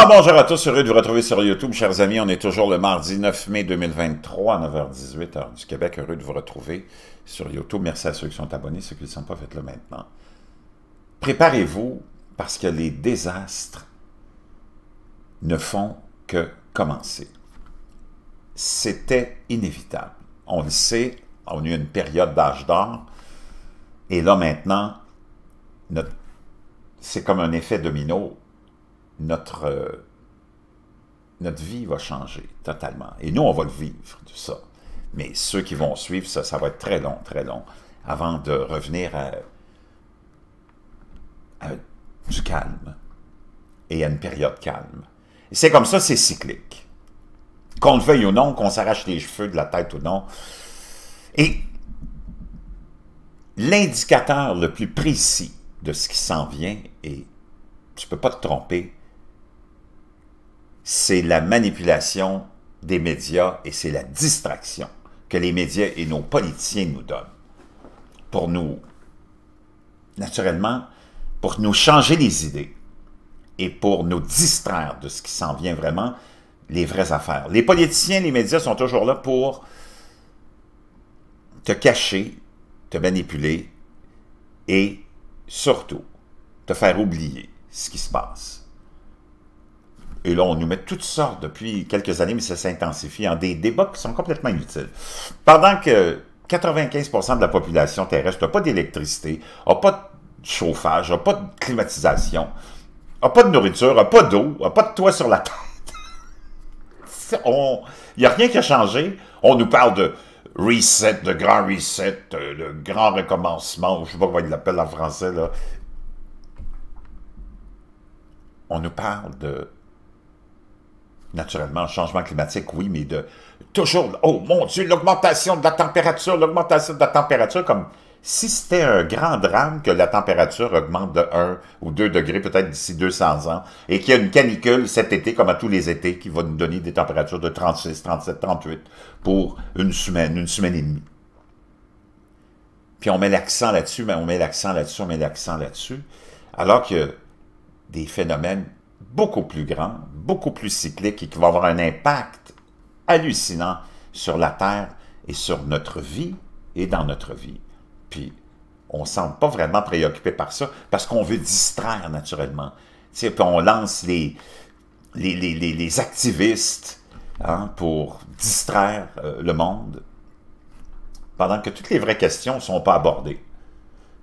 Ah, bonjour à tous, heureux de vous retrouver sur YouTube, chers amis. On est toujours le mardi 9 mai 2023, à 9h18, heure du Québec. Heureux de vous retrouver sur YouTube. Merci à ceux qui sont abonnés, ceux qui ne sont pas, faites-le maintenant. Préparez-vous, parce que les désastres ne font que commencer. C'était inévitable. On le sait, on a eu une période d'âge d'or, et là maintenant, c'est comme un effet domino notre, euh, notre vie va changer totalement. Et nous, on va le vivre, tout ça. Mais ceux qui vont suivre ça, ça va être très long, très long, avant de revenir à, du calme et à une période calme. Et C'est comme ça, c'est cyclique. Qu'on le veuille ou non, qu'on s'arrache les cheveux de la tête ou non. Et l'indicateur le plus précis de ce qui s'en vient, et tu ne peux pas te tromper, c'est la manipulation des médias et c'est la distraction que les médias et nos politiciens nous donnent pour nous, naturellement, pour nous changer les idées et pour nous distraire de ce qui s'en vient vraiment, les vraies affaires. Les politiciens, les médias sont toujours là pour te cacher, te manipuler et surtout te faire oublier ce qui se passe. Et là, on nous met toutes sortes depuis quelques années, mais ça s'intensifie en des débats qui sont complètement inutiles. Pendant que 95% de la population terrestre n'a pas d'électricité, n'a pas de chauffage, n'a pas de climatisation, n'a pas de nourriture, n'a pas d'eau, n'a pas de toit sur la tête. Il n'y a rien qui a changé. On nous parle de reset, de grand reset, de euh, grand recommencement, je ne sais pas comment il l'appelle en français. Là. On nous parle de naturellement, changement climatique, oui, mais de toujours, oh mon Dieu, l'augmentation de la température, l'augmentation de la température, comme si c'était un grand drame que la température augmente de 1 ou 2 degrés, peut-être d'ici 200 ans, et qu'il y a une canicule cet été, comme à tous les étés, qui va nous donner des températures de 36, 37, 38 pour une semaine, une semaine et demie. Puis on met l'accent là-dessus, mais on met l'accent là-dessus, on met l'accent là-dessus, alors que des phénomènes beaucoup plus grands, beaucoup plus cyclique et qui va avoir un impact hallucinant sur la Terre et sur notre vie et dans notre vie. Puis, on ne semble pas vraiment préoccupé par ça parce qu'on veut distraire naturellement. Tu sais, puis on lance les, les, les, les, activistes hein, pour distraire euh, le monde pendant que toutes les vraies questions ne sont pas abordées.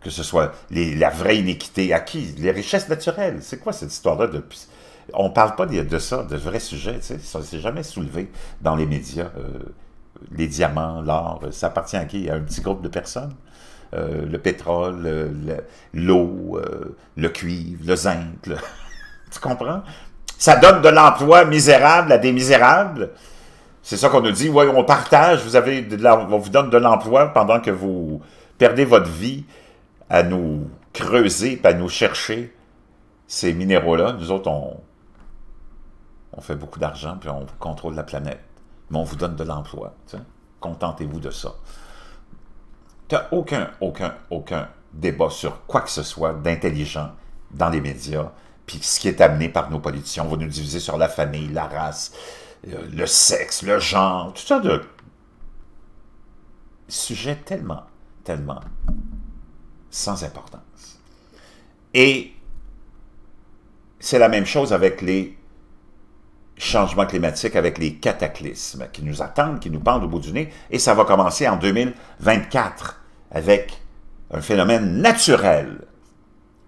Que ce soit la vraie iniquité acquise, les richesses naturelles. C'est quoi cette histoire-là de on ne parle pas de, ça, de vrais sujets, tu sais, ça s'est jamais soulevé dans les médias. Euh, les diamants, l'or, euh, ça appartient à qui? À un petit groupe de personnes? Euh, le pétrole, l'eau, le, cuivre, le zinc, tu comprends? Ça donne de l'emploi misérable à des misérables. C'est ça qu'on nous dit, ouais, on partage, vous avez de on vous donne de l'emploi pendant que vous perdez votre vie à nous creuser, à nous chercher ces minéraux-là. Nous autres, on, on fait beaucoup d'argent, puis on contrôle la planète, mais on vous donne de l'emploi. Contentez-vous de ça. Tu aucun, aucun, aucun débat sur quoi que ce soit d'intelligent dans les médias, puis ce qui est amené par nos politiciens. On va nous diviser sur la famille, la race, euh, le sexe, le genre, tout ça de sujets tellement, tellement sans importance. Et c'est la même chose avec les changement climatique, avec les cataclysmes qui nous attendent, qui nous pendent au bout du nez, et ça va commencer en 2024 avec un phénomène naturel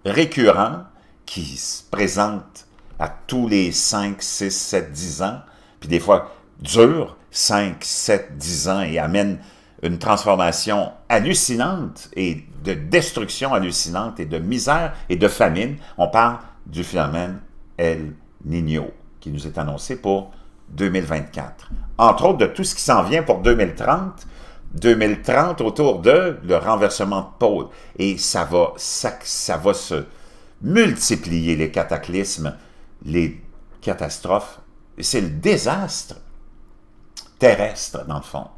récurrent qui se présente à tous les 5, 6, 7, 10 ans, puis des fois dure 5, 7, 10 ans et amène une transformation hallucinante et de destruction hallucinante et de misère et de famine. On parle du phénomène El Niño qui nous est annoncé pour 2024. Entre autres, de tout ce qui s'en vient pour 2030, 2030 autour de le renversement de pôle. Et ça va, ça, ça va se multiplier, les cataclysmes, les catastrophes. C'est le désastre terrestre, dans le fond,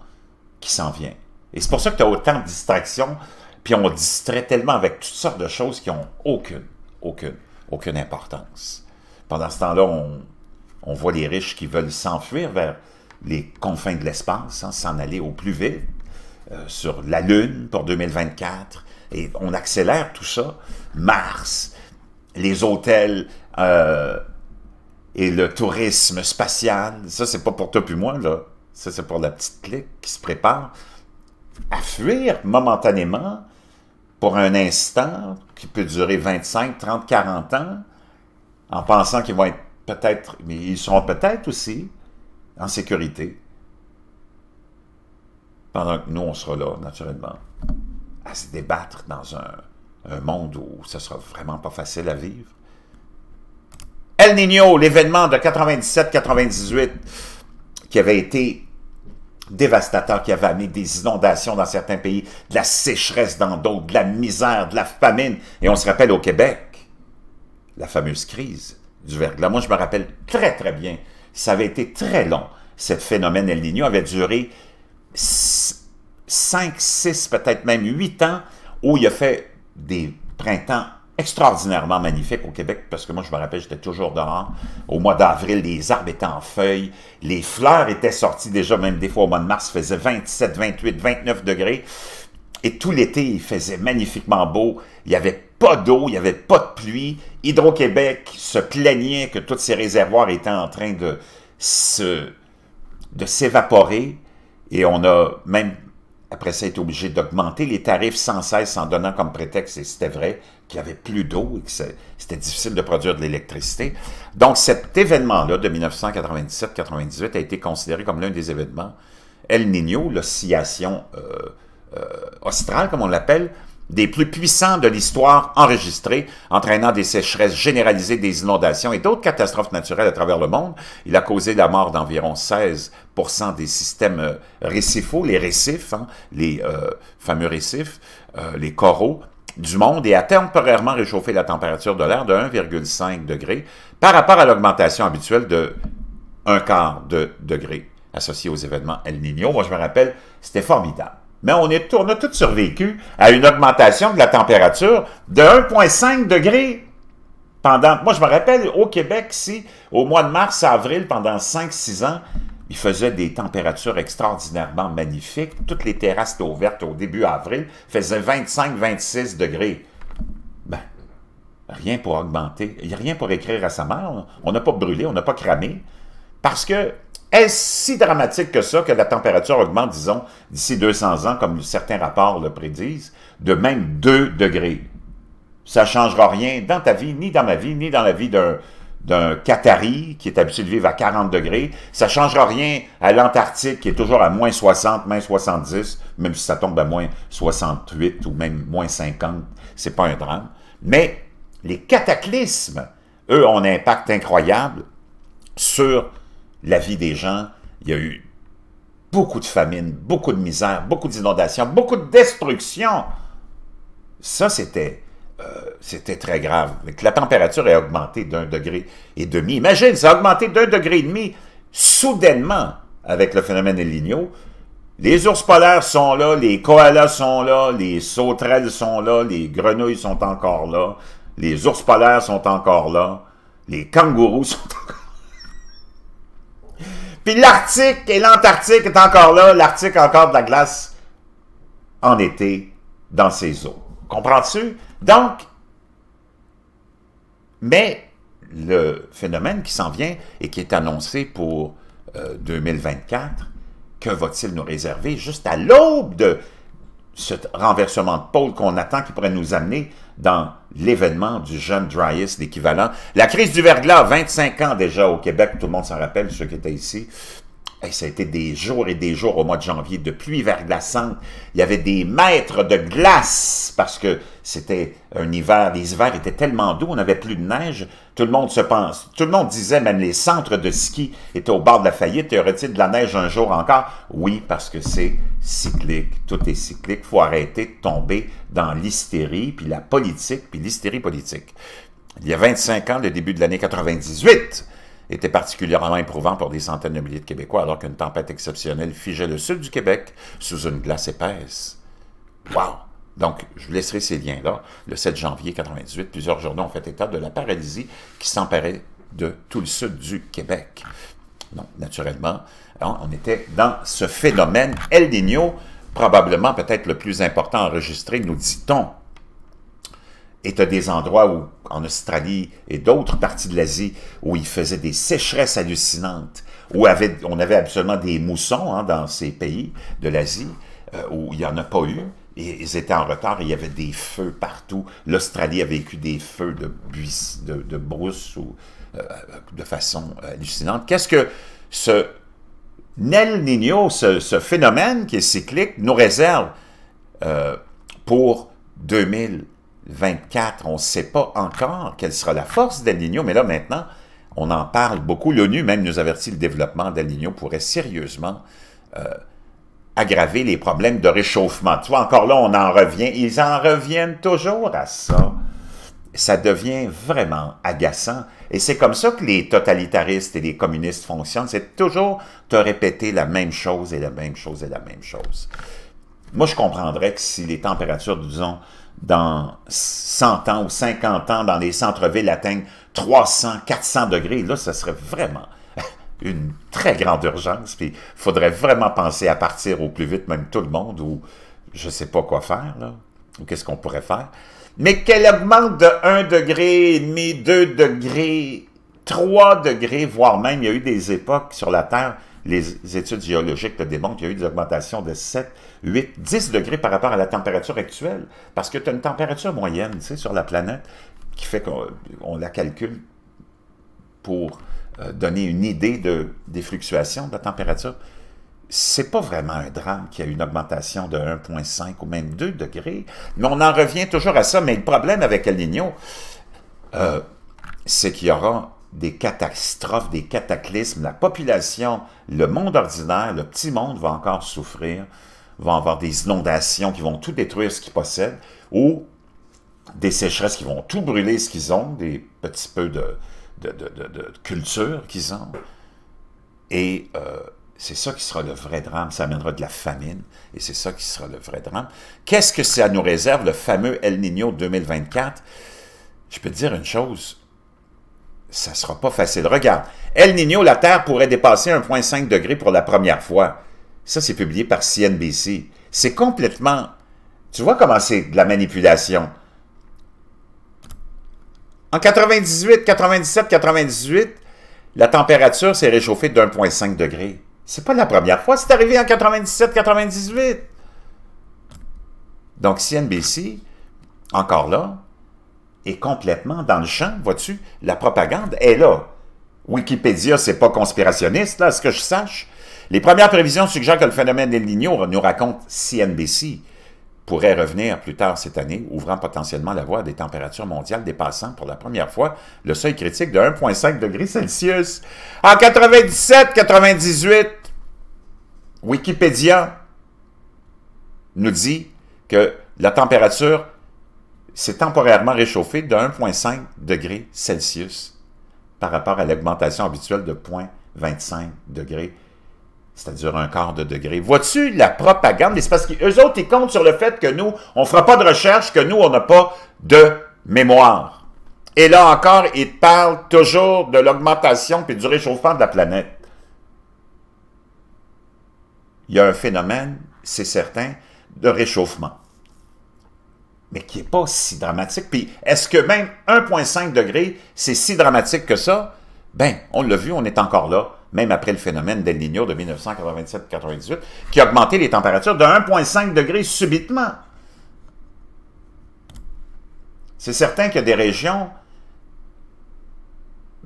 qui s'en vient. Et c'est pour ça que tu as autant de distractions, puis on distrait tellement avec toutes sortes de choses qui n'ont aucune, aucune, aucune importance. Pendant ce temps-là, on, on voit les riches qui veulent s'enfuir vers les confins de l'espace, hein, s'en aller au plus vite, euh, sur la Lune pour 2024, et on accélère tout ça. Mars, les hôtels euh, et le tourisme spatial, ça c'est pas pour toi puis moi, là. Ça c'est pour la petite clique qui se prépare à fuir momentanément pour un instant qui peut durer 25, 30, 40 ans en pensant qu'ils vont être peut-être, mais ils seront peut-être aussi en sécurité pendant que nous, on sera là, naturellement, à se débattre dans un, monde où ce sera vraiment pas facile à vivre. El Niño, l'événement de 97-98 qui avait été dévastateur, qui avait amené des inondations dans certains pays, de la sécheresse dans d'autres, de la misère, de la famine. Et on se rappelle au Québec, la fameuse crise du verglas. Moi, je me rappelle très, très bien. Ça avait été très long. Ce phénomène El Niño avait duré 5, 6, peut-être même 8 ans, où il a fait des printemps extraordinairement magnifiques au Québec, parce que moi, je me rappelle, j'étais toujours dehors. Au mois d'avril, les arbres étaient en feuilles, les fleurs étaient sorties déjà, même des fois au mois de mars, faisait 27, 28, 29 degrés. Et tout l'été, il faisait magnifiquement beau. Il y avait pas d'eau, il n'y avait pas de pluie. Hydro-Québec se plaignait que tous ses réservoirs étaient en train de se, de s'évaporer. Et on a même, après ça, été obligé d'augmenter les tarifs sans cesse en donnant comme prétexte, et c'était vrai, qu'il n'y avait plus d'eau et que c'était difficile de produire de l'électricité. Donc cet événement-là de 1997-98 a été considéré comme l'un des événements El Niño, l'oscillation euh, euh, australe, comme on l'appelle, des plus puissants de l'histoire enregistrés, entraînant des sécheresses généralisées, des inondations et d'autres catastrophes naturelles à travers le monde. Il a causé la mort d'environ 16 des systèmes euh, récifaux, les récifs, hein, les euh, fameux récifs, euh, les coraux du monde et a temporairement réchauffé la température de l'air de 1,5 degré par rapport à l'augmentation habituelle de un quart de degré associée aux événements El Niño. Moi, je me rappelle, c'était formidable mais on, a tous survécu à une augmentation de la température de 1,5 degré. Pendant, moi, je me rappelle, au Québec, si au mois de mars avril, pendant 5-6 ans, il faisait des températures extraordinairement magnifiques. Toutes les terrasses étaient ouvertes au début avril, faisaient 25-26 degrés. Ben, rien pour augmenter. Il n'y a rien pour écrire à sa mère. On n'a pas brûlé, on n'a pas cramé. Parce que est-ce si dramatique que ça que la température augmente, disons, d'ici 200 ans, comme certains rapports le prédisent, de même 2 degrés? Ça ne changera rien dans ta vie, ni dans ma vie, ni dans la vie d'un d'un Qatari qui est habitué de vivre à 40 degrés. Ça ne changera rien à l'Antarctique qui est toujours à moins 60, moins 70, même si ça tombe à moins 68 ou même moins 50, c'est pas un drame. Mais les cataclysmes, eux, ont un impact incroyable sur la vie des gens. Il y a eu beaucoup de famines, beaucoup de misère, beaucoup d'inondations, beaucoup de destruction. Ça, c'était euh, c'était très grave. la température a augmenté d'un degré et demi. Imagine, ça a augmenté d'un degré et demi soudainement avec le phénomène El Niño. Les ours polaires sont là, les koalas sont là, les sauterelles sont là, les grenouilles sont encore là, les ours polaires sont encore là, les kangourous sont encore là. Puis l'Arctique et l'Antarctique est encore là. L'Arctique encore de la glace en été dans ses eaux. Comprends-tu? Donc, mais le phénomène qui s'en vient et qui est annoncé pour 2024, euh, que va-t-il nous réserver juste à l'aube de ce renversement de pôle qu'on attend qui pourrait nous amener dans l'événement du jeune Dryas, l'équivalent. La crise du verglas, 25 ans déjà au Québec, tout le monde s'en rappelle, ceux qui étaient ici. Et ça a été des jours et des jours au mois de janvier, de pluie verglaçante. Il y avait des mètres de glace parce que c'était un hiver. Les hivers étaient tellement doux, on n'avait plus de neige. Tout le monde se pense. Tout le monde disait, même les centres de ski étaient au bord de la faillite. Y aurait-il de la neige un jour encore? Oui, parce que c'est cyclique. Tout est cyclique. faut arrêter de tomber dans l'hystérie, puis la politique, puis l'hystérie politique. Il y a 25 ans, le début de l'année 98, était particulièrement éprouvant pour des centaines de milliers de Québécois, alors qu'une tempête exceptionnelle figeait le sud du Québec sous une glace épaisse. Wow! Donc, je vous laisserai ces liens-là. Le 7 janvier 1998, plusieurs journaux ont fait état de la paralysie qui s'emparait de tout le sud du Québec. Donc, naturellement, hein, on était dans ce phénomène El Niño, probablement peut-être le plus important enregistré, nous dit-on, et tu des endroits où, en Australie et d'autres parties de l'Asie, où il faisait des sécheresses hallucinantes, où avait, on avait absolument des moussons hein, dans ces pays de l'Asie, euh, où il n'y en a pas eu. Et ils étaient en retard, et il y avait des feux partout. L'Australie a vécu des feux de, buis, de, brousse ou, euh, de façon hallucinante. Qu'est-ce que ce Nel Nino ce, phénomène qui est cyclique, nous réserve euh, pour 2000 24, on ne sait pas encore quelle sera la force d'El mais là maintenant, on en parle beaucoup. L'ONU même nous avertit le développement d'El Niño pourrait sérieusement euh, aggraver les problèmes de réchauffement. Tu vois, encore là, on en revient. Ils en reviennent toujours à ça. Ça devient vraiment agaçant. Et c'est comme ça que les totalitaristes et les communistes fonctionnent. C'est toujours te répéter la même chose et la même chose et la même chose. Moi, je comprendrais que si les températures, disons, dans 100 ans ou 50 ans dans les centres-villes atteignent 300, 400 degrés, là, ce serait vraiment une très grande urgence. Puis, il faudrait vraiment penser à partir au plus vite, même tout le monde, ou je ne sais pas quoi faire, ou qu'est-ce qu'on pourrait faire. Mais qu'elle augmente de 1 degré et demi, 2 degrés, 3 degrés, voire même, il y a eu des époques sur la Terre les études géologiques te démontrent, qu'il y a eu des augmentations de 7, 8, 10 degrés par rapport à la température actuelle, parce que tu as une température moyenne tu sur la planète qui fait qu'on la calcule pour euh, donner une idée de, des fluctuations de la température. C'est pas vraiment un drame qu'il y a une augmentation de 1,5 ou même 2 degrés, mais on en revient toujours à ça. Mais le problème avec El Niño, euh, c'est qu'il y aura des catastrophes, des cataclysmes. La population, le monde ordinaire, le petit monde va encore souffrir, va avoir des inondations qui vont tout détruire ce qu'ils possèdent, ou des sécheresses qui vont tout brûler ce qu'ils ont, des petits peu de, de, culture qu'ils ont. Et euh, c'est ça qui sera le vrai drame. Ça amènera de la famine et c'est ça qui sera le vrai drame. Qu'est-ce que ça nous réserve, le fameux El Niño 2024? Je peux te dire une chose, ça ne sera pas facile. Regarde, El Niño, la Terre pourrait dépasser 1,5 degré pour la première fois. Ça, c'est publié par CNBC. C'est complètement... Tu vois comment c'est de la manipulation. En 98, 97, 98, la température s'est réchauffée point 1,5 degré. C'est pas la première fois, c'est arrivé en 97, 98. Donc CNBC, encore là, est complètement dans le champ, vois-tu? La propagande est là. Wikipédia, c'est pas conspirationniste, là, ce que je sache. Les premières prévisions suggèrent que le phénomène El Niño, nous raconte CNBC, pourrait revenir plus tard cette année, ouvrant potentiellement la voie à des températures mondiales dépassant pour la première fois le seuil critique de 1,5 degrés Celsius. En 97-98, Wikipédia nous dit que la température s'est temporairement réchauffé de 1,5 degré Celsius par rapport à l'augmentation habituelle de 0,25 degrés, c'est-à-dire un quart de degré. Vois-tu la propagande? Mais c'est parce qu'eux autres, ils comptent sur le fait que nous, on ne fera pas de recherche, que nous, on n'a pas de mémoire. Et là encore, ils parlent toujours de l'augmentation puis du réchauffement de la planète. Il y a un phénomène, c'est certain, de réchauffement mais qui n'est pas si dramatique. Puis est-ce que même 1,5 degré, c'est si dramatique que ça? Ben, on l'a vu, on est encore là, même après le phénomène d'El Niño de 1987 98 qui a augmenté les températures de 1,5 degré subitement. C'est certain qu'il y a des régions,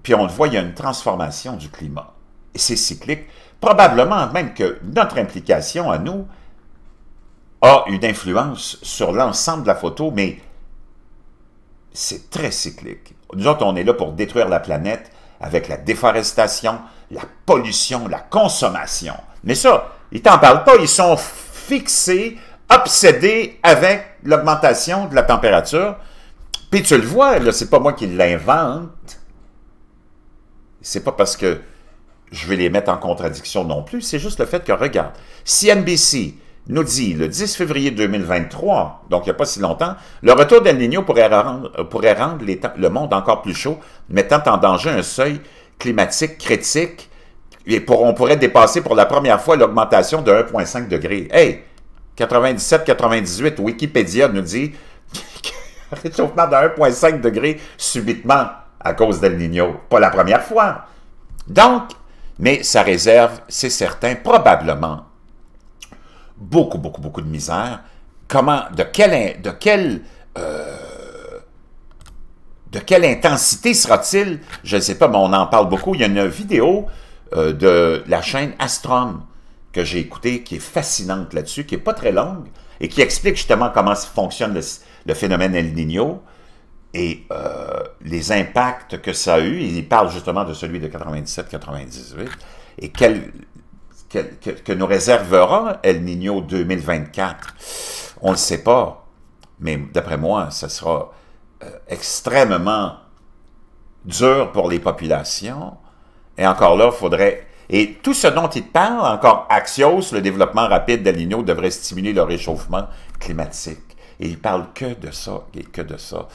puis on le voit, il y a une transformation du climat. Et c'est cyclique. Probablement même que notre implication à nous, a une influence sur l'ensemble de la photo, mais c'est très cyclique. Nous autres, on est là pour détruire la planète avec la déforestation, la pollution, la consommation. Mais ça, ils t'en parlent pas, ils sont fixés, obsédés avec l'augmentation de la température. Puis tu le vois, là, c'est pas moi qui l'invente. C'est pas parce que je vais les mettre en contradiction non plus, c'est juste le fait que, regarde, si NBC nous dit le 10 février 2023, donc il n'y a pas si longtemps, le retour d'El Niño pourrait rendre, le monde encore plus chaud, mettant en danger un seuil climatique critique et on pourrait dépasser pour la première fois l'augmentation de 1,5 degré. Hey, 97-98, Wikipédia nous dit réchauffement de 1,5 degré subitement à cause d'El Niño. Pas la première fois. Donc, mais sa réserve, c'est certain, probablement beaucoup, beaucoup, beaucoup de misère. Comment, de quelle, de quelle, euh, de quelle intensité sera-t-il? Je ne sais pas, mais on en parle beaucoup. Il y a une vidéo euh, de la chaîne Astrom que j'ai écoutée qui est fascinante là-dessus, qui n'est pas très longue et qui explique justement comment fonctionne le, phénomène El Niño et euh, les impacts que ça a eu. Il parle justement de celui de 97-98 et quel que, nous réservera El Niño 2024? On ne le sait pas, mais d'après moi, ce sera euh, extrêmement dur pour les populations. Et encore là, il faudrait... Et tout ce dont il parle, encore Axios, le développement rapide d'El Niño devrait stimuler le réchauffement climatique. Et il parle que de ça et que de ça.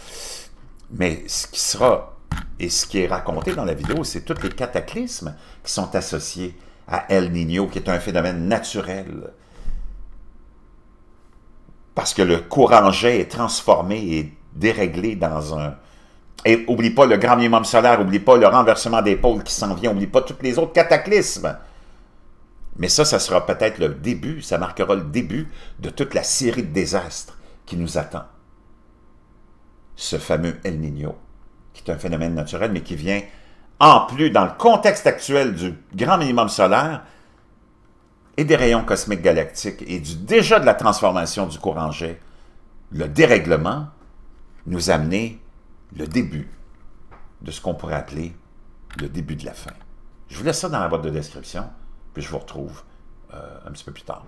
Mais ce qui sera et ce qui est raconté dans la vidéo, c'est tous les cataclysmes qui sont associés à El Niño, qui est un phénomène naturel. Parce que le courant jet est transformé et déréglé dans un... Et oublie pas le grand minimum solaire, oublie pas le renversement des pôles qui s'en vient, oublie pas tous les autres cataclysmes. Mais ça, ça sera peut-être le début, ça marquera le début de toute la série de désastres qui nous attend. Ce fameux El Niño, qui est un phénomène naturel, mais qui vient en plus, dans le contexte actuel du grand minimum solaire, et des rayons cosmiques galactiques, et du déjà de la transformation du courant jet, le dérèglement, nous amener le début de ce qu'on pourrait appeler le début de la fin. Je vous laisse ça dans la boîte de description, puis je vous retrouve euh, un petit peu plus tard.